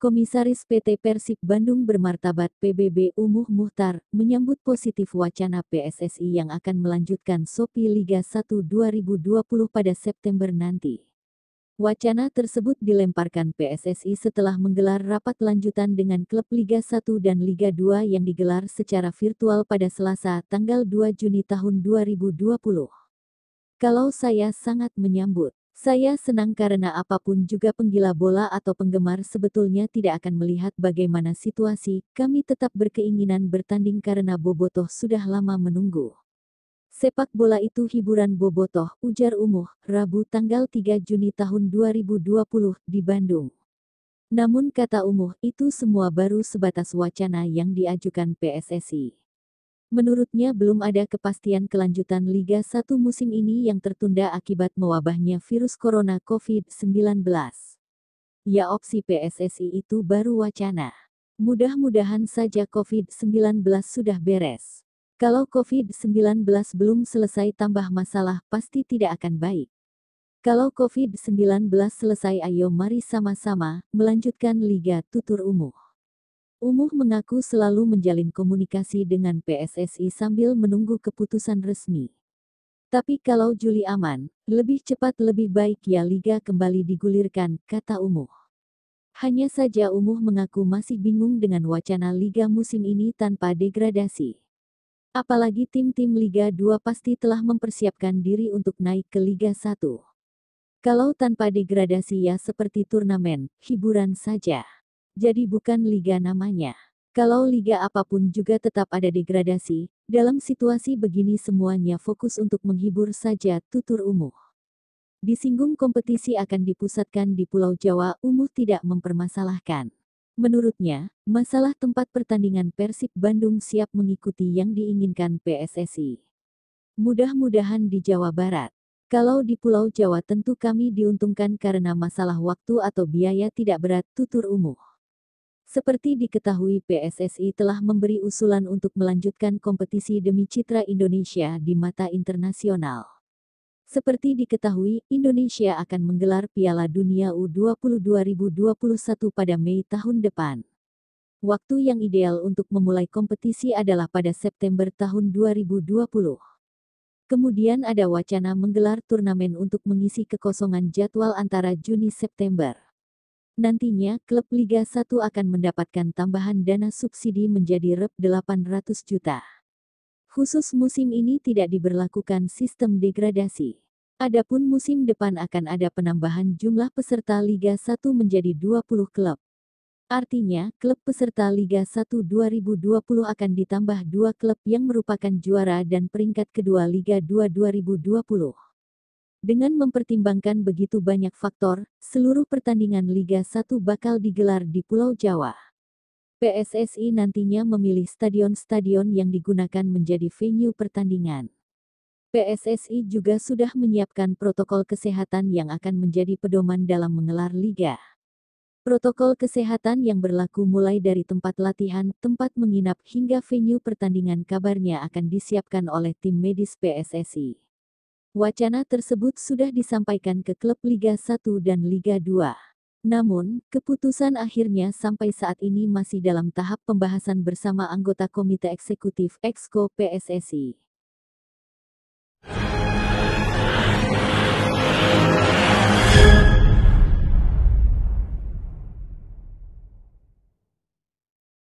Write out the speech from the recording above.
Komisaris PT Persib Bandung bermartabat PBB Umuh Muhtar menyambut positif wacana PSSI yang akan melanjutkan SOPI Liga 1 2020 pada September nanti. Wacana tersebut dilemparkan PSSI setelah menggelar rapat lanjutan dengan klub Liga 1 dan Liga 2 yang digelar secara virtual pada Selasa tanggal 2 Juni tahun 2020. Kalau saya sangat menyambut saya senang karena apapun juga penggila bola atau penggemar sebetulnya tidak akan melihat bagaimana situasi, kami tetap berkeinginan bertanding karena Bobotoh sudah lama menunggu. Sepak bola itu hiburan Bobotoh, ujar Umuh, Rabu tanggal 3 Juni tahun 2020 di Bandung. Namun kata Umuh, itu semua baru sebatas wacana yang diajukan PSSI. Menurutnya belum ada kepastian kelanjutan Liga 1 musim ini yang tertunda akibat mewabahnya virus corona COVID-19. Ya opsi PSSI itu baru wacana. Mudah-mudahan saja COVID-19 sudah beres. Kalau COVID-19 belum selesai tambah masalah pasti tidak akan baik. Kalau COVID-19 selesai ayo mari sama-sama melanjutkan Liga Tutur Umuh. Umuh mengaku selalu menjalin komunikasi dengan PSSI sambil menunggu keputusan resmi. Tapi kalau Juli aman, lebih cepat lebih baik ya liga kembali digulirkan, kata Umuh. Hanya saja Umuh mengaku masih bingung dengan wacana liga musim ini tanpa degradasi. Apalagi tim-tim Liga 2 pasti telah mempersiapkan diri untuk naik ke Liga 1. Kalau tanpa degradasi ya seperti turnamen, hiburan saja jadi bukan liga namanya. Kalau liga apapun juga tetap ada degradasi, dalam situasi begini semuanya fokus untuk menghibur saja tutur Umuh. Disinggung kompetisi akan dipusatkan di Pulau Jawa, Umuh tidak mempermasalahkan. Menurutnya, masalah tempat pertandingan Persib Bandung siap mengikuti yang diinginkan PSSI. Mudah-mudahan di Jawa Barat. Kalau di Pulau Jawa tentu kami diuntungkan karena masalah waktu atau biaya tidak berat, tutur Umuh. Seperti diketahui PSSI telah memberi usulan untuk melanjutkan kompetisi demi citra Indonesia di mata internasional. Seperti diketahui, Indonesia akan menggelar Piala Dunia U20 2021 pada Mei tahun depan. Waktu yang ideal untuk memulai kompetisi adalah pada September tahun 2020. Kemudian ada wacana menggelar turnamen untuk mengisi kekosongan jadwal antara Juni-September. Nantinya, klub Liga 1 akan mendapatkan tambahan dana subsidi menjadi Rp 800 juta. Khusus musim ini tidak diberlakukan sistem degradasi. Adapun musim depan akan ada penambahan jumlah peserta Liga 1 menjadi 20 klub. Artinya, klub peserta Liga 1 2020 akan ditambah dua klub yang merupakan juara dan peringkat kedua Liga 2 2020. Dengan mempertimbangkan begitu banyak faktor, seluruh pertandingan Liga 1 bakal digelar di Pulau Jawa. PSSI nantinya memilih stadion-stadion yang digunakan menjadi venue pertandingan. PSSI juga sudah menyiapkan protokol kesehatan yang akan menjadi pedoman dalam mengelar liga. Protokol kesehatan yang berlaku mulai dari tempat latihan, tempat menginap hingga venue pertandingan kabarnya akan disiapkan oleh tim medis PSSI. Wacana tersebut sudah disampaikan ke klub Liga 1 dan Liga 2. Namun, keputusan akhirnya sampai saat ini masih dalam tahap pembahasan bersama anggota Komite Eksekutif Exco PSSI.